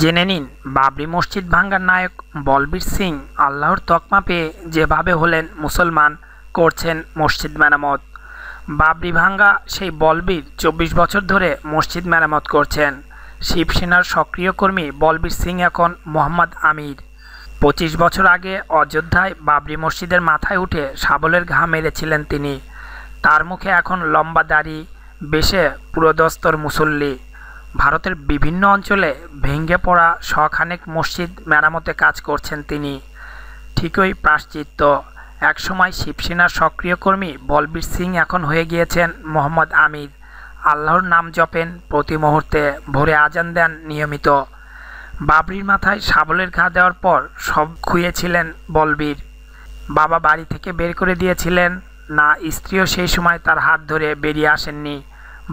জেনে নিন বাবরি মসজিদ ভাঙ্গার নায়ক বলবীর সিং আল্লাহর তকমা পেয়ে যেভাবে হলেন মুসলমান করছেন মসজিদ মেরামত বাবরি ভাঙ্গা সেই বলবীর চব্বিশ বছর ধরে মসজিদ মেরামত করছেন শিবসেনার সক্রিয় কর্মী বলবীর সিং এখন মোহাম্মদ আমির পঁচিশ বছর আগে অযোধ্যায় বাবরি মসজিদের মাথায় উঠে শাবলের ঘা মেরেছিলেন তিনি তার মুখে এখন লম্বা দাড়ি বেশে পুরোদস্তর মুসল্লি ভারতের বিভিন্ন অঞ্চলে ভেঙে পড়া শখানেক মসজিদ মেরামতে কাজ করছেন তিনি ঠিকই প্রাশ্চিত্য একসময় শিবসেনার সক্রিয় কর্মী বলবীর সিং এখন হয়ে গিয়েছেন মোহাম্মদ আমির আল্লাহর নাম জপেন প্রতি মুহূর্তে ভোরে আজান দেন নিয়মিত বাবরির মাথায় সাবলের ঘা দেওয়ার পর সব খুঁয়েছিলেন বলবীর বাবা বাড়ি থেকে বের করে দিয়েছিলেন না স্ত্রীও সেই সময় তার হাত ধরে বেরিয়ে আসেননি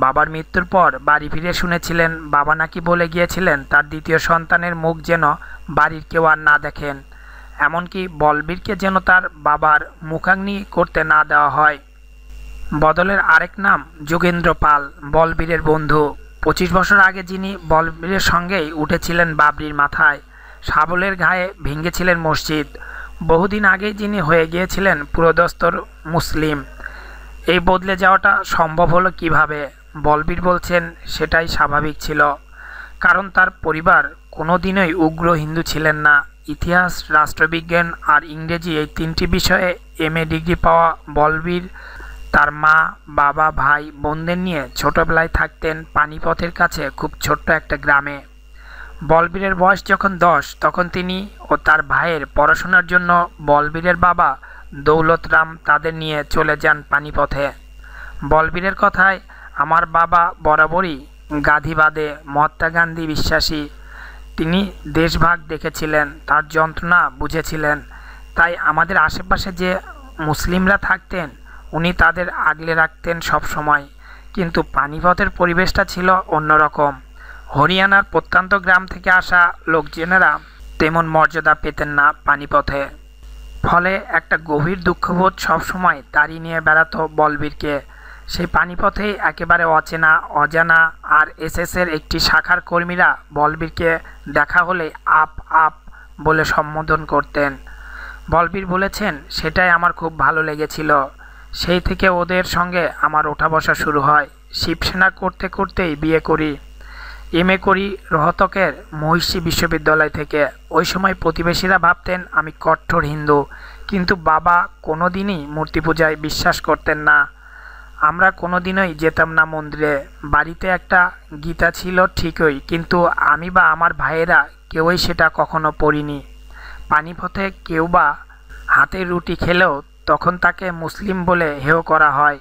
বাবার মৃত্যুর পর বাড়ি ফিরে শুনেছিলেন বাবা নাকি বলে গিয়েছিলেন তার দ্বিতীয় সন্তানের মুখ যেন বাড়ির কেউ আর না দেখেন এমনকি বলবীরকে যেন তার বাবার মুখাগ্নি করতে না দেওয়া হয় বদলের আরেক নাম যোগেন্দ্র পাল বলবীরের বন্ধু পঁচিশ বছর আগে যিনি বলবীরের সঙ্গেই উঠেছিলেন বাবরির মাথায় শাবলের ঘায়ে ভেঙেছিলেন মসজিদ বহুদিন আগেই যিনি হয়ে গিয়েছিলেন পুরোদস্তর মুসলিম এই বদলে যাওয়াটা সম্ভব হলো কিভাবে বলবীর বলছেন সেটাই স্বাভাবিক ছিল কারণ তার পরিবার কোনোদিনই উগ্র হিন্দু ছিলেন না ইতিহাস রাষ্ট্রবিজ্ঞান আর ইংরেজি এই তিনটি বিষয়ে এম এ ডিগ্রি পাওয়া বলবীর তার মা বাবা ভাই বোনদের নিয়ে ছোটবেলায় থাকতেন পানিপথের কাছে খুব ছোট্ট একটা গ্রামে বলবীরের বয়স যখন দশ তখন তিনি ও তার ভাইয়ের পড়াশোনার জন্য বলবীরের বাবা দৌলতরাম তাদের নিয়ে চলে যান পানিপথে বলবীরের কথায় আমার বাবা বরাবরই গাধিবাদে মহাত্মা গান্ধী বিশ্বাসী তিনি দেশভাগ দেখেছিলেন তার যন্ত্রণা বুঝেছিলেন তাই আমাদের আশেপাশে যে মুসলিমরা থাকতেন উনি তাদের আগলে রাখতেন সব সময় কিন্তু পানিপথের পরিবেশটা ছিল অন্যরকম হরিয়ানার প্রত্যন্ত গ্রাম থেকে আসা লোকজনেরা তেমন মর্যাদা পেতেন না পানিপথে ফলে একটা গভীর দুঃখবোধ সবসময় তাড়িয়ে নিয়ে বেড়াতো বলবীরকে সেই পানিপথেই একেবারে অচেনা অজানা আর এসএসের একটি শাখার কর্মীরা বলবীরকে দেখা হলে আপ আপ বলে সম্বোধন করতেন বলবীর বলেছেন সেটাই আমার খুব ভালো লেগেছিল সেই থেকে ওদের সঙ্গে আমার ওঠা বসা শুরু হয় শিবসেনা করতে করতেই বিয়ে করি এম এ করি রহতকের মহিষী বিশ্ববিদ্যালয় থেকে ওই সময় প্রতিবেশীরা ভাবতেন আমি কঠোর হিন্দু কিন্তু বাবা কোনোদিনই মূর্তি পূজায় বিশ্বাস করতেন না আমরা কোনো দিনই যেতাম না মন্দিরে বাড়িতে একটা গীতা ছিল ঠিকই কিন্তু আমি বা আমার ভাইয়েরা কেউই সেটা কখনো পড়িনি পানিপথে কেউ বা হাতে রুটি খেলেও তখন তাকে মুসলিম বলে হেও করা হয়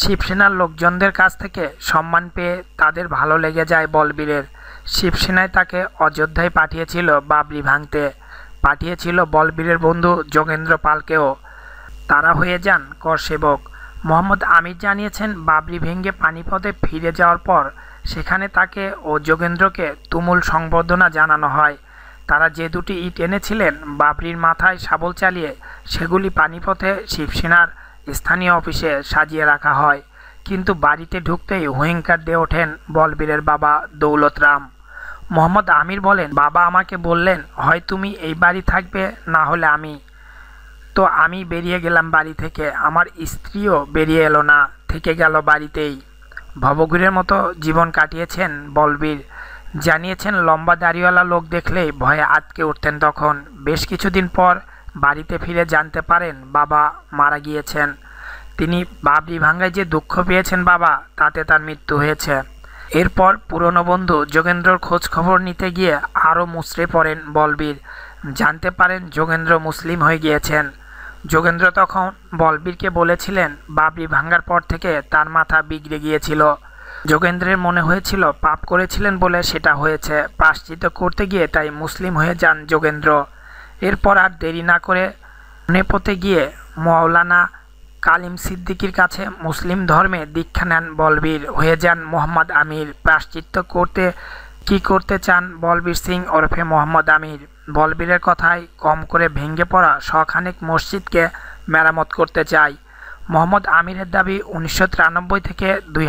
শিবসেনার লোকজনদের কাছ থেকে সম্মান পেয়ে তাদের ভালো লেগে যায় বলবীরের শিবসেনায় তাকে অযোধ্যায় পাঠিয়েছিল বাবরি ভাঙতে পাঠিয়েছিল বলবীরের বন্ধু যোগেন্দ্র পালকেও তারা হয়ে যান কর সেবক মোহাম্মদ আমির জানিয়েছেন বাবরি ভেঙ্গে পানিপথে ফিরে যাওয়ার পর সেখানে তাকে ও যোগেন্দ্রকে তুমুল সংবর্ধনা জানানো হয় তারা যে দুটি ইট এনেছিলেন বাবরির মাথায় শাবল চালিয়ে সেগুলি পানিপথে শিবসেনার স্থানীয় অফিসে সাজিয়ে রাখা হয় কিন্তু বাড়িতে ঢুকতেই হুইংকার দিয়ে ওঠেন বলবীরের বাবা দৌলত রাম মোহাম্মদ আমির বলেন বাবা আমাকে বললেন হয় তুমি এই বাড়ি থাকবে না হলে আমি তো আমি বেরিয়ে গেলাম বাড়ি থেকে আমার স্ত্রীও বেরিয়ে এলো না থেকে গেল বাড়িতেই ভবঘুরের মতো জীবন কাটিয়েছেন বলবীর জানিয়েছেন লম্বা দাড়িওয়ালা লোক দেখলেই ভয়ে আটকে উঠতেন তখন বেশ কিছুদিন পর বাড়িতে ফিরে জানতে পারেন বাবা মারা গিয়েছেন তিনি বাবরি ভাঙ্গায় যে দুঃখ পেয়েছেন বাবা তাতে তার মৃত্যু হয়েছে এরপর পুরনো বন্ধু যোগেন্দ্রর খোঁজ খবর নিতে গিয়ে আরও মুচড়ে পড়েন বলবীর জানতে পারেন যোগেন্দ্র মুসলিম হয়ে গিয়েছেন যোগেন্দ্র তখন বলবীরকে বলেছিলেন বাবরি ভাঙ্গার পর থেকে তার মাথা বিগড়ে গিয়েছিল যোগেন্দ্রের মনে হয়েছিল পাপ করেছিলেন বলে সেটা হয়েছে প্রাশ্চিত করতে গিয়ে তাই মুসলিম হয়ে যান যোগেন্দ্র এরপর আর দেরি না করে নেপথে গিয়ে মৌলানা কালিম সিদ্দিকির কাছে মুসলিম ধর্মে দীক্ষা নেন বলবীর হয়ে যান মোহাম্মদ আমির প্রাশ্চিত্য করতে কি করতে চান বলবীর সিং ওরফে মোহাম্মদ আমির বলবীরের কথায় কম করে ভেঙে পড়া শখানিক মসজিদকে মেরামত করতে চাই মোহাম্মদ আমিরের দাবি উনিশশো থেকে দুই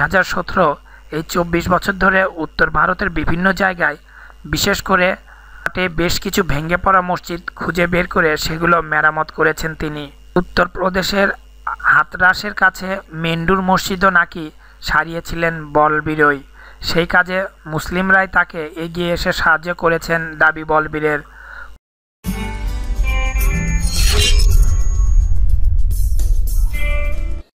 এই চব্বিশ বছর ধরে উত্তর ভারতের বিভিন্ন জায়গায় বিশেষ করে বেশ কিছু ভেঙে পড়া মসজিদ খুঁজে বের করে সেগুলো মেরামত করেছেন তিনি উত্তরপ্রদেশের হাতরাসের কাছে মেন্ডুর মসজিদও নাকি সারিয়েছিলেন বলবীরই সেই কাজে মুসলিমরাই তাকে এগিয়ে এসে সাহায্য করেছেন দাবি বলবীরের